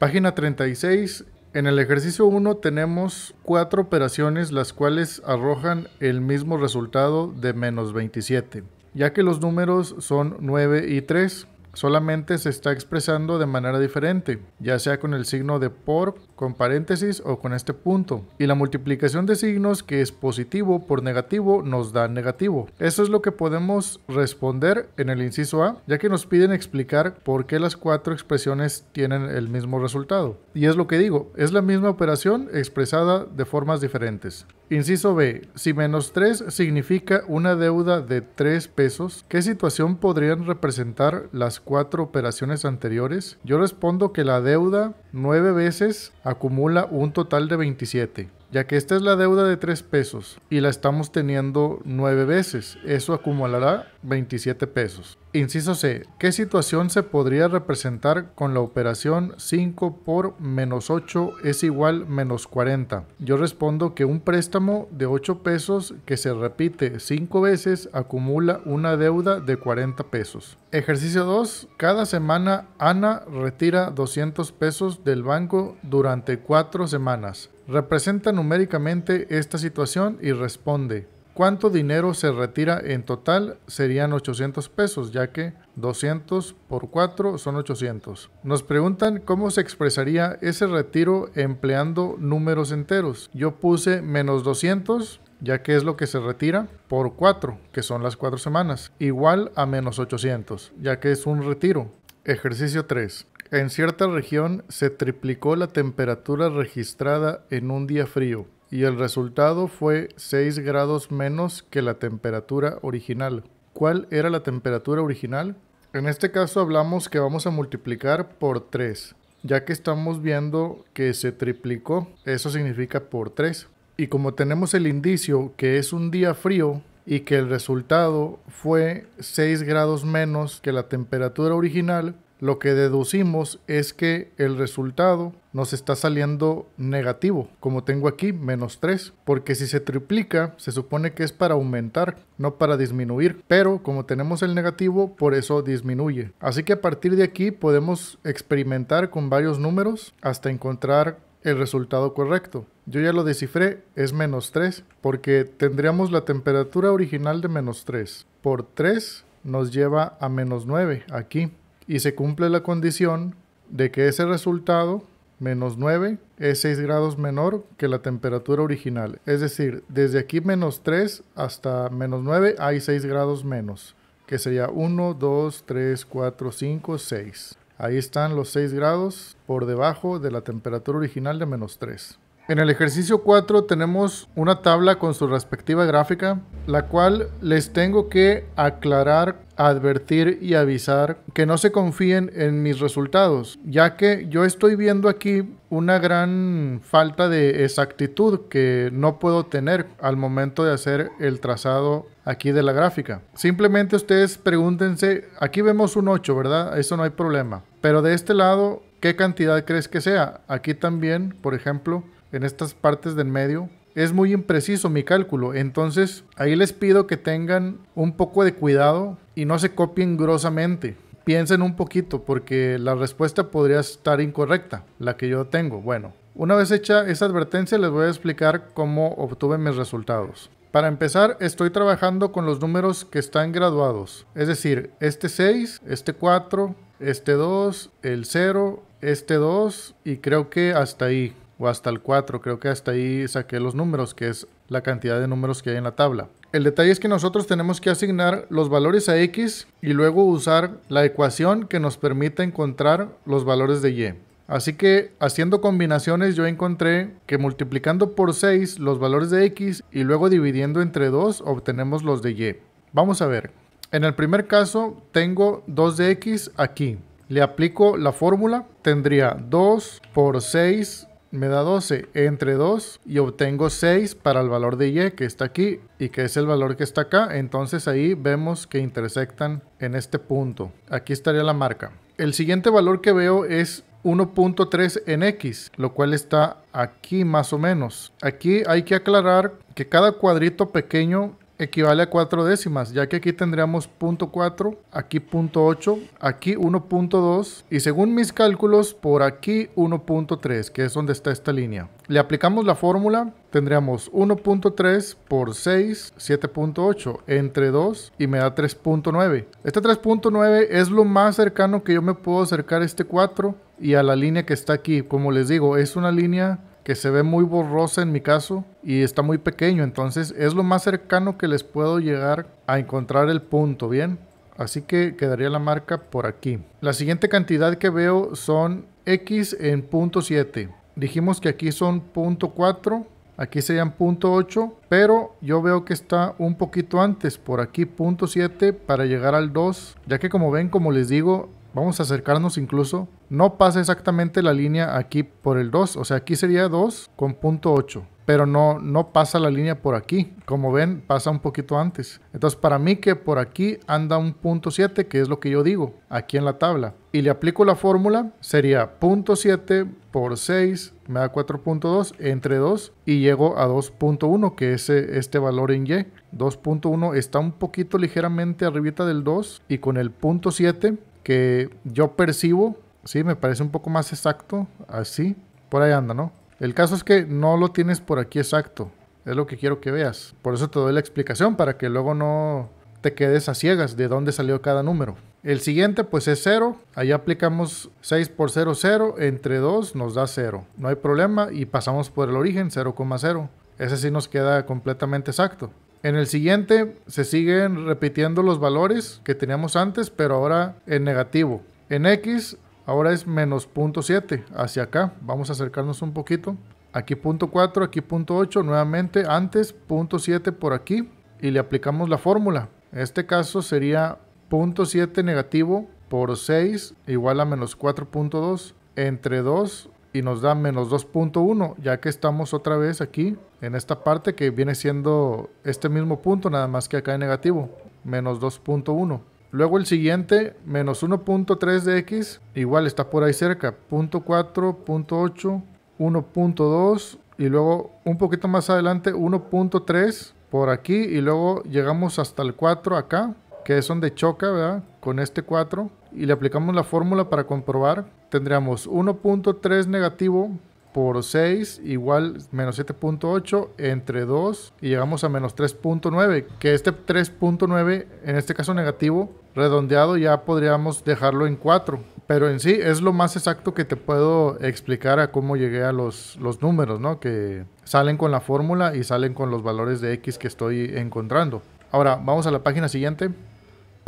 Página 36. En el ejercicio 1 tenemos cuatro operaciones las cuales arrojan el mismo resultado de menos 27, ya que los números son 9 y 3 solamente se está expresando de manera diferente, ya sea con el signo de por, con paréntesis o con este punto. Y la multiplicación de signos que es positivo por negativo nos da negativo. Eso es lo que podemos responder en el inciso A, ya que nos piden explicar por qué las cuatro expresiones tienen el mismo resultado. Y es lo que digo, es la misma operación expresada de formas diferentes. Inciso B, si menos 3 significa una deuda de 3 pesos, ¿qué situación podrían representar las cuatro operaciones anteriores? Yo respondo que la deuda nueve veces acumula un total de 27 ya que esta es la deuda de tres pesos y la estamos teniendo nueve veces, eso acumulará 27 pesos. Inciso C. ¿Qué situación se podría representar con la operación 5 por menos 8 es igual menos 40? Yo respondo que un préstamo de 8 pesos que se repite 5 veces acumula una deuda de 40 pesos. Ejercicio 2. Cada semana Ana retira 200 pesos del banco durante 4 semanas. Representa numéricamente esta situación y responde. ¿Cuánto dinero se retira en total? Serían 800 pesos, ya que 200 por 4 son 800. Nos preguntan cómo se expresaría ese retiro empleando números enteros. Yo puse menos 200 ya que es lo que se retira por 4, que son las 4 semanas, igual a menos 800, ya que es un retiro. Ejercicio 3. En cierta región se triplicó la temperatura registrada en un día frío y el resultado fue 6 grados menos que la temperatura original. ¿Cuál era la temperatura original? En este caso hablamos que vamos a multiplicar por 3, ya que estamos viendo que se triplicó, eso significa por 3. Y como tenemos el indicio que es un día frío y que el resultado fue 6 grados menos que la temperatura original, lo que deducimos es que el resultado nos está saliendo negativo, como tengo aquí, menos 3, porque si se triplica, se supone que es para aumentar, no para disminuir, pero como tenemos el negativo, por eso disminuye. Así que a partir de aquí podemos experimentar con varios números hasta encontrar el resultado correcto. Yo ya lo descifré, es menos 3, porque tendríamos la temperatura original de menos 3. Por 3 nos lleva a menos 9 aquí, y se cumple la condición de que ese resultado menos 9 es 6 grados menor que la temperatura original. Es decir, desde aquí menos 3 hasta menos 9 hay 6 grados menos, que sería 1, 2, 3, 4, 5, 6. Ahí están los 6 grados por debajo de la temperatura original de menos 3. En el ejercicio 4 tenemos una tabla con su respectiva gráfica, la cual les tengo que aclarar, advertir y avisar que no se confíen en mis resultados, ya que yo estoy viendo aquí una gran falta de exactitud que no puedo tener al momento de hacer el trazado aquí de la gráfica. Simplemente ustedes pregúntense, aquí vemos un 8, ¿verdad? Eso no hay problema. Pero de este lado, ¿qué cantidad crees que sea? Aquí también, por ejemplo, en estas partes del medio, es muy impreciso mi cálculo. Entonces ahí les pido que tengan un poco de cuidado y no se copien grosamente. Piensen un poquito porque la respuesta podría estar incorrecta, la que yo tengo. Bueno, una vez hecha esa advertencia les voy a explicar cómo obtuve mis resultados. Para empezar, estoy trabajando con los números que están graduados, es decir, este 6, este 4, este 2, el 0, este 2 y creo que hasta ahí o hasta el 4, creo que hasta ahí saqué los números, que es la cantidad de números que hay en la tabla. El detalle es que nosotros tenemos que asignar los valores a x y luego usar la ecuación que nos permita encontrar los valores de y. Así que haciendo combinaciones yo encontré que multiplicando por 6 los valores de x y luego dividiendo entre 2 obtenemos los de y. Vamos a ver. En el primer caso tengo 2 de x aquí. Le aplico la fórmula. Tendría 2 por 6 me da 12 entre 2 y obtengo 6 para el valor de y que está aquí y que es el valor que está acá. Entonces ahí vemos que intersectan en este punto. Aquí estaría la marca. El siguiente valor que veo es 1.3 en X, lo cual está aquí más o menos. Aquí hay que aclarar que cada cuadrito pequeño equivale a cuatro décimas, ya que aquí tendríamos punto .4, aquí punto .8, aquí 1.2 y según mis cálculos por aquí 1.3, que es donde está esta línea. Le aplicamos la fórmula, tendríamos 1.3 por 6, 7.8, entre 2 y me da 3.9. Este 3.9 es lo más cercano que yo me puedo acercar a este 4 y a la línea que está aquí. Como les digo, es una línea que se ve muy borrosa en mi caso y está muy pequeño, entonces es lo más cercano que les puedo llegar a encontrar el punto, ¿bien? Así que quedaría la marca por aquí. La siguiente cantidad que veo son X en punto 7. Dijimos que aquí son punto 4, aquí serían punto 8, pero yo veo que está un poquito antes, por aquí punto 7 para llegar al 2, ya que como ven, como les digo, Vamos a acercarnos incluso. No pasa exactamente la línea aquí por el 2. O sea, aquí sería 2 con punto 8. Pero no, no pasa la línea por aquí. Como ven, pasa un poquito antes. Entonces, para mí que por aquí anda un punto 7, que es lo que yo digo aquí en la tabla. Y le aplico la fórmula, sería punto 7 por 6 me da 4.2 entre 2 y llego a 2.1 que es eh, este valor en Y 2.1 está un poquito ligeramente arribita del 2 y con el punto 7 que yo percibo, sí, me parece un poco más exacto, así, por ahí anda, ¿no? El caso es que no lo tienes por aquí exacto, es lo que quiero que veas. Por eso te doy la explicación, para que luego no te quedes a ciegas de dónde salió cada número. El siguiente pues es 0, ahí aplicamos 6 por 0, 0, entre 2 nos da 0, no hay problema y pasamos por el origen 0,0. Ese sí nos queda completamente exacto. En el siguiente se siguen repitiendo los valores que teníamos antes, pero ahora en negativo. En X ahora es menos 0.7 hacia acá. Vamos a acercarnos un poquito. Aquí 0.4, aquí 0.8, nuevamente antes 0.7 por aquí y le aplicamos la fórmula. En este caso sería 0.7 negativo por 6 igual a menos 4.2 entre 2 y nos da menos 2.1, ya que estamos otra vez aquí en esta parte que viene siendo este mismo punto, nada más que acá en negativo, menos 2.1. Luego el siguiente, menos 1.3 de x, igual está por ahí cerca, 0.4, 0.8, 1.2 y luego un poquito más adelante 1.3 por aquí y luego llegamos hasta el 4 acá, que es donde choca, ¿verdad? Con este 4 y le aplicamos la fórmula para comprobar tendríamos 1.3 negativo por 6 igual menos 7.8 entre 2 y llegamos a menos 3.9, que este 3.9 en este caso negativo redondeado ya podríamos dejarlo en 4, pero en sí es lo más exacto que te puedo explicar a cómo llegué a los, los números, ¿no? Que salen con la fórmula y salen con los valores de X que estoy encontrando. Ahora vamos a la página siguiente.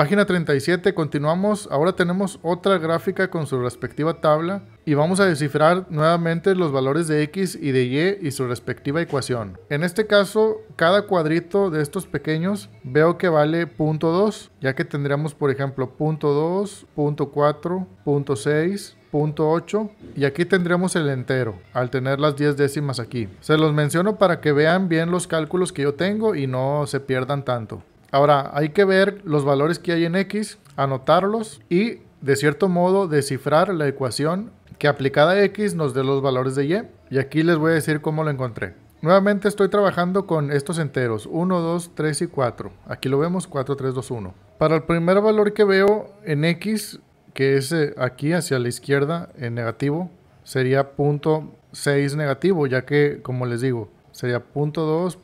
Página 37, continuamos. Ahora tenemos otra gráfica con su respectiva tabla y vamos a descifrar nuevamente los valores de x y de y y su respectiva ecuación. En este caso, cada cuadrito de estos pequeños veo que vale .2, ya que tendríamos por ejemplo 0.2, 0.4, 0.6, y aquí tendremos el entero al tener las 10 décimas aquí. Se los menciono para que vean bien los cálculos que yo tengo y no se pierdan tanto. Ahora, hay que ver los valores que hay en X, anotarlos y, de cierto modo, descifrar la ecuación que aplicada a X nos dé los valores de Y. Y aquí les voy a decir cómo lo encontré. Nuevamente estoy trabajando con estos enteros, 1, 2, 3 y 4. Aquí lo vemos, 4, 3, 2, 1. Para el primer valor que veo en X, que es eh, aquí hacia la izquierda en negativo, sería punto 6 negativo, ya que, como les digo, Sería punto 2,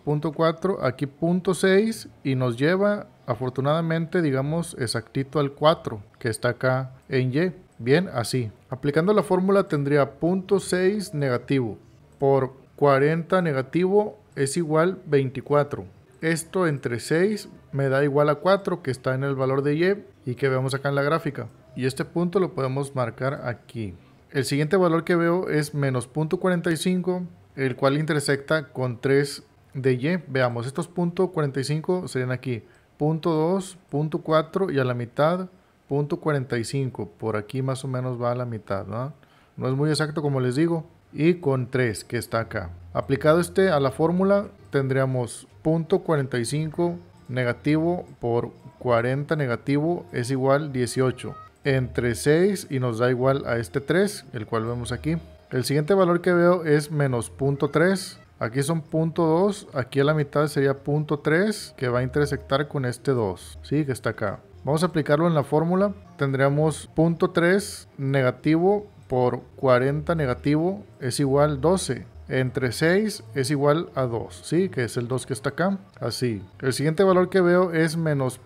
aquí punto 6 y nos lleva afortunadamente digamos exactito al 4 que está acá en Y. Bien, así. Aplicando la fórmula tendría punto 6 negativo por 40 negativo es igual 24. Esto entre 6 me da igual a 4 que está en el valor de Y y que vemos acá en la gráfica. Y este punto lo podemos marcar aquí. El siguiente valor que veo es menos 0.45 el cual intersecta con 3 de Y. E. Veamos, estos puntos 45 serían aquí, punto 2, 4 y a la mitad, punto 45. Por aquí más o menos va a la mitad, ¿no? No es muy exacto como les digo. Y con 3 que está acá. Aplicado este a la fórmula tendríamos punto 45 negativo por 40 negativo es igual 18 entre 6 y nos da igual a este 3, el cual vemos aquí. El siguiente valor que veo es menos 0.3. Aquí son 0.2, 2, aquí a la mitad sería 0.3, 3 que va a intersectar con este 2, ¿sí? Que está acá. Vamos a aplicarlo en la fórmula. Tendríamos 0.3 3 negativo por 40 negativo es igual 12. Entre 6 es igual a 2, ¿sí? Que es el 2 que está acá, así. El siguiente valor que veo es menos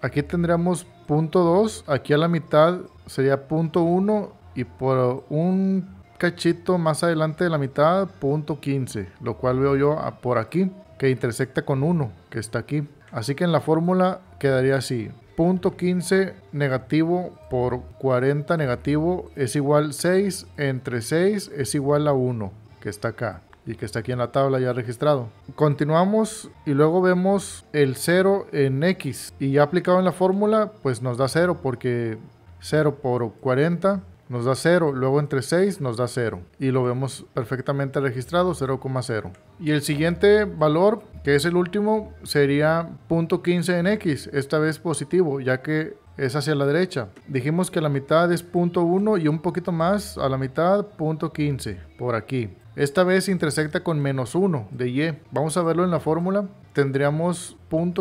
Aquí tendríamos 0.2, 2, aquí a la mitad sería punto 1 y por un cachito más adelante de la mitad, punto 15, lo cual veo yo por aquí, que intersecta con 1, que está aquí. Así que en la fórmula quedaría así, punto 15 negativo por 40 negativo es igual 6 entre 6 es igual a 1, que está acá y que está aquí en la tabla ya registrado. Continuamos y luego vemos el 0 en X y ya aplicado en la fórmula pues nos da 0 porque 0 por 40 nos da 0, luego entre 6 nos da 0 y lo vemos perfectamente registrado 0,0. Y el siguiente valor, que es el último, sería .15 en X, esta vez positivo, ya que es hacia la derecha. Dijimos que la mitad es 1 y un poquito más a la mitad 15 por aquí. Esta vez intersecta con menos 1 de y. Vamos a verlo en la fórmula. Tendríamos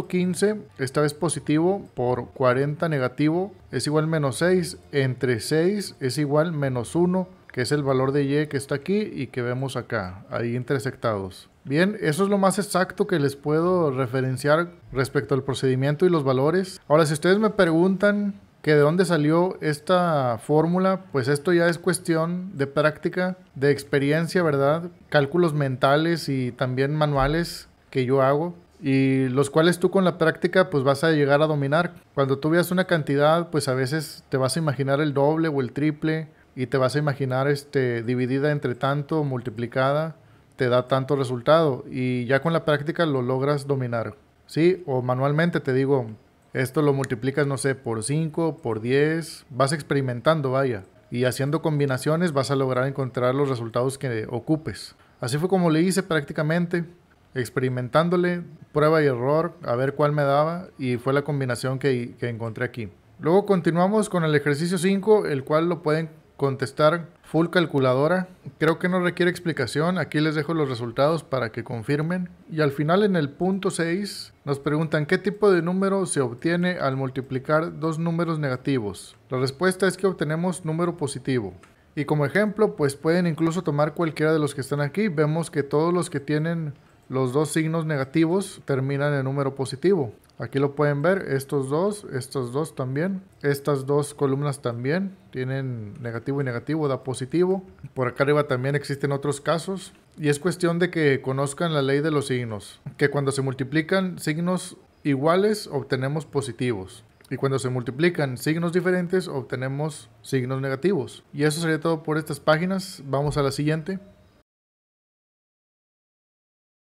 15, esta vez positivo, por 40 negativo, es igual menos 6, entre 6 es igual menos 1, que es el valor de y que está aquí y que vemos acá, ahí intersectados. Bien, eso es lo más exacto que les puedo referenciar respecto al procedimiento y los valores. Ahora, si ustedes me preguntan que de dónde salió esta fórmula, pues esto ya es cuestión de práctica, de experiencia, ¿verdad? Cálculos mentales y también manuales que yo hago y los cuales tú con la práctica pues vas a llegar a dominar. Cuando tú veas una cantidad, pues a veces te vas a imaginar el doble o el triple y te vas a imaginar este dividida entre tanto, multiplicada te da tanto resultado y ya con la práctica lo logras dominar. ¿Sí? O manualmente te digo, esto lo multiplicas, no sé, por 5, por 10, vas experimentando, vaya. Y haciendo combinaciones vas a lograr encontrar los resultados que ocupes. Así fue como le hice prácticamente, experimentándole, prueba y error, a ver cuál me daba y fue la combinación que, que encontré aquí. Luego continuamos con el ejercicio 5, el cual lo pueden contestar full calculadora Creo que no requiere explicación, aquí les dejo los resultados para que confirmen. Y al final en el punto 6 nos preguntan qué tipo de número se obtiene al multiplicar dos números negativos. La respuesta es que obtenemos número positivo. Y como ejemplo, pues pueden incluso tomar cualquiera de los que están aquí. Vemos que todos los que tienen los dos signos negativos terminan en número positivo. Aquí lo pueden ver, estos dos, estos dos también. Estas dos columnas también tienen negativo y negativo, da positivo. Por acá arriba también existen otros casos. Y es cuestión de que conozcan la ley de los signos, que cuando se multiplican signos iguales obtenemos positivos. Y cuando se multiplican signos diferentes obtenemos signos negativos. Y eso sería todo por estas páginas. Vamos a la siguiente.